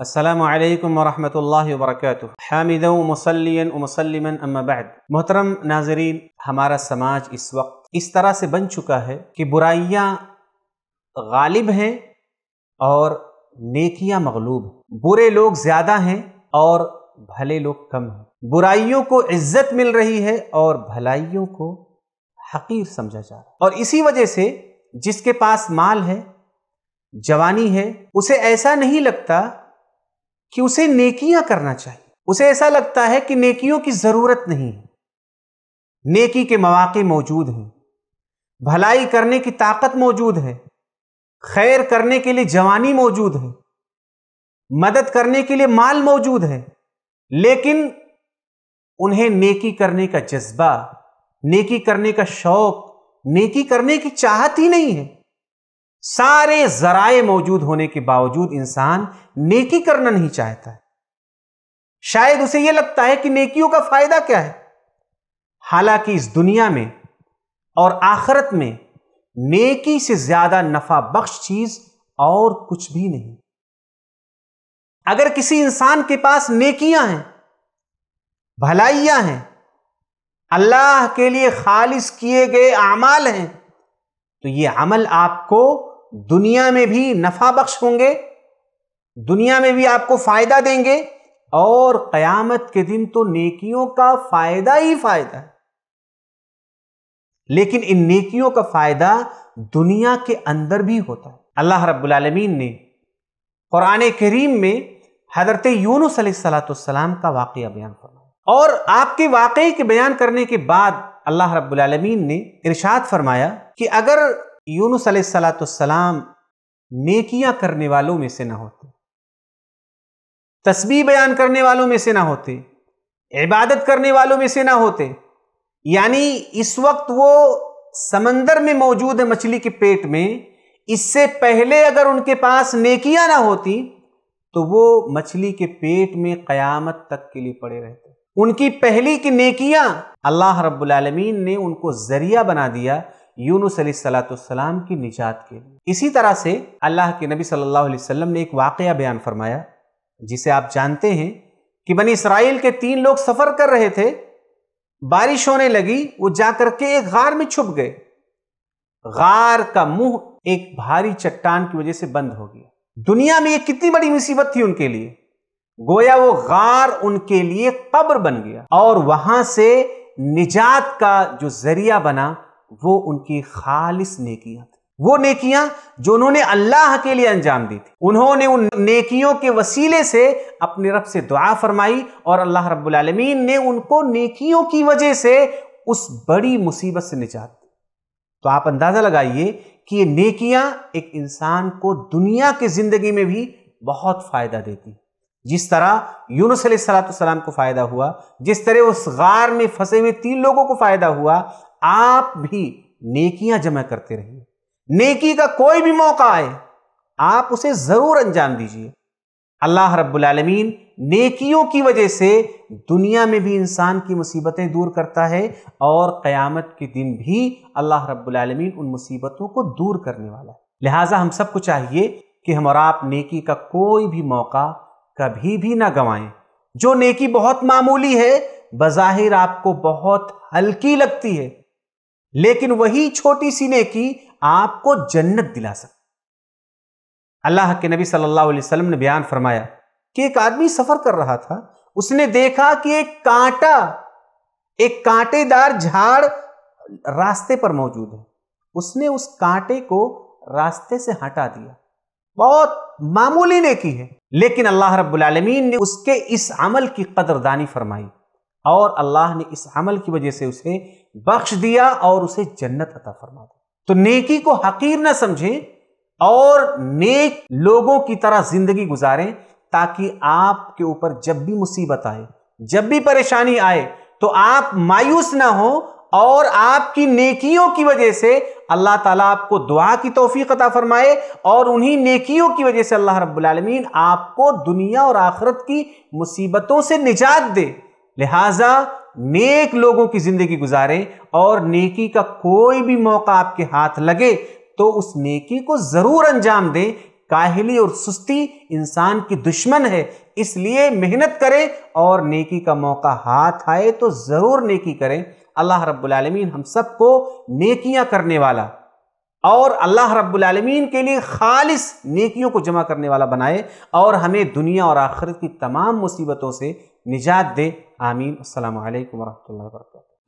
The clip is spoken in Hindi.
असलकम वरहमल वर्क हामिद मसलिन मसलमन अम्माबाद मोहतरम नाजरीन हमारा समाज इस वक्त इस तरह से बन चुका है कि बुराइयाँ गालिब हैं और नेकियां मगलूब बुरे लोग ज़्यादा हैं और भले लोग कम हैं बुराइयों को इज्जत मिल रही है और भलाइयों को हकीर समझा जा रहा है और इसी वजह से जिसके पास माल है जवानी है उसे ऐसा नहीं लगता कि उसे नेकियां करना चाहिए उसे ऐसा लगता है कि नेकियों की ज़रूरत नहीं है नेकी के मौाक़े मौजूद हैं भलाई करने की ताकत मौजूद है खैर करने के लिए जवानी मौजूद है मदद करने के लिए माल मौजूद है लेकिन उन्हें नेकी करने का जज्बा नेकी करने का शौक नेकी करने की चाहत ही नहीं है सारे जराए मौजूद होने के बावजूद इंसान नेकी करना नहीं चाहता है शायद उसे यह लगता है कि नेकियों का फायदा क्या है हालांकि इस दुनिया में और आखरत में नेकी से ज्यादा नफा बख्श चीज और कुछ भी नहीं अगर किसी इंसान के पास नेकियां हैं भलाइयां हैं अल्लाह के लिए खालिस किए गए अमाल हैं तो ये अमल आपको दुनिया में भी नफा बख्श होंगे दुनिया में भी आपको फायदा देंगे और कयामत के दिन तो नेकियों का फायदा ही फायदा है लेकिन इन नेकियों का फायदा दुनिया के अंदर भी होता है अल्लाह रब्बुल ने कुरान करीम में हजरत यूनुस सलाम का वाक़ बयान फरमाया और आपके वाकई के बयान करने के बाद अल्लाह रब्बुल ने इरशाद फरमाया कि अगर यूनुस सलाम नेकियां करने वालों में से ना होते तस्बी बयान करने वालों में से ना होते इबादत करने वालों में से ना होते यानी इस वक्त वो समंदर में मौजूद है मछली के पेट में इससे पहले अगर उनके पास नेकियां ना होती तो वो मछली के पेट में कयामत तक के लिए पड़े रहते उनकी पहली की नेकियां अल्लाह रब्बुल रबालमीन ने उनको जरिया बना दिया यूनुस सलाम की निजात के लिए इसी तरह से अल्लाह के नबी सल्लल्लाहु अलैहि वसल्लम ने एक वाकया बयान फरमाया जिसे आप जानते हैं कि बनी इसराइल के तीन लोग सफ़र कर रहे थे बारिश होने लगी वो जाकर के एक गार में छुप गए गार का मुंह एक भारी चट्टान की वजह से बंद हो गया दुनिया में ये कितनी बड़ी मुसीबत थी उनके लिए गोया वो गार उनके लिए कब्र बन गया और वहां से निजात का जो जरिया बना वो उनकी खालिश नेकियां थी वो नेकियां जो उन्होंने अल्लाह के लिए अंजाम दी थी उन्होंने उन नेकियों के वसीले से अपने रब से दुआ फरमाई और अल्लाह रब्बुल आलमीन ने उनको नेकियों की वजह से उस बड़ी मुसीबत से निजात दी तो आप अंदाज़ा लगाइए कि ये नेकियां एक इंसान को दुनिया की ज़िंदगी में भी बहुत फ़ायदा देती जिस तरह यूनुस सलाम को फ़ायदा हुआ जिस तरह उस गार में फंसे हुए तीन लोगों को फ़ायदा हुआ आप भी नेकियां जमा करते रहिए नेकी का कोई भी मौका आए आप उसे ज़रूर अंजाम दीजिए अल्लाह रब्बुलमीन नेकियों की वजह से दुनिया में भी इंसान की मुसीबतें दूर करता है और क़यामत के दिन भी अल्लाह रब्बुलमीन उन मुसीबतों को दूर करने वाला है लिहाजा हम सबको चाहिए कि हम और आप नेकी का कोई भी मौका कभी भी ना गंवाएं जो नेकी बहुत मामूली है बज़ाहिर आपको बहुत हल्की लगती है लेकिन वही छोटी सी नेकी आपको जन्नत दिला सकती अल्लाह के नबी सल्लल्लाहु अलैहि वसल्लम ने बयान फरमाया कि एक आदमी सफर कर रहा था उसने देखा कि एक कांटा एक कांटेदार झाड़ रास्ते पर मौजूद है उसने उस कांटे को रास्ते से हटा दिया बहुत मामूली ने की है लेकिन अल्लाह रब्बुल रबालमीन ने उसके इस अमल की कदरदानी फरमाई और अल्लाह ने इस अमल की वजह से उसे बख्श दिया और उसे जन्नत अता फरमा दी तो नेकी को हकीर ना समझें और नेक लोगों की तरह जिंदगी गुजारें ताकि आपके ऊपर जब भी मुसीबत आए जब भी परेशानी आए तो आप मायूस ना हो और आपकी नेकियों की वजह से अल्लाह ताला आपको दुआ की तोफीक अता फरमाए और उन्हीं नेकियों की वजह से अल्लाह रब्बुल रबालमीन आपको दुनिया और आखरत की मुसीबतों से निजात दे लिहाजा नेक लोगों की जिंदगी गुजारें और नेकी का कोई भी मौका आपके हाथ लगे तो उस नेकी को जरूर अंजाम दें काहली और सुस्ती इंसान की दुश्मन है इसलिए मेहनत करें और नेकी का मौका हाथ आए तो ज़रूर नेकी करें अल्लाह रब्बुल रबालमीन हम सबको नेकियां करने वाला और अल्लाह रब्लमीन के लिए खालिस नेकियों को जमा करने वाला बनाए और हमें दुनिया और आखिरत की तमाम मुसीबतों से निजात दे आमीन असल वरह वर्क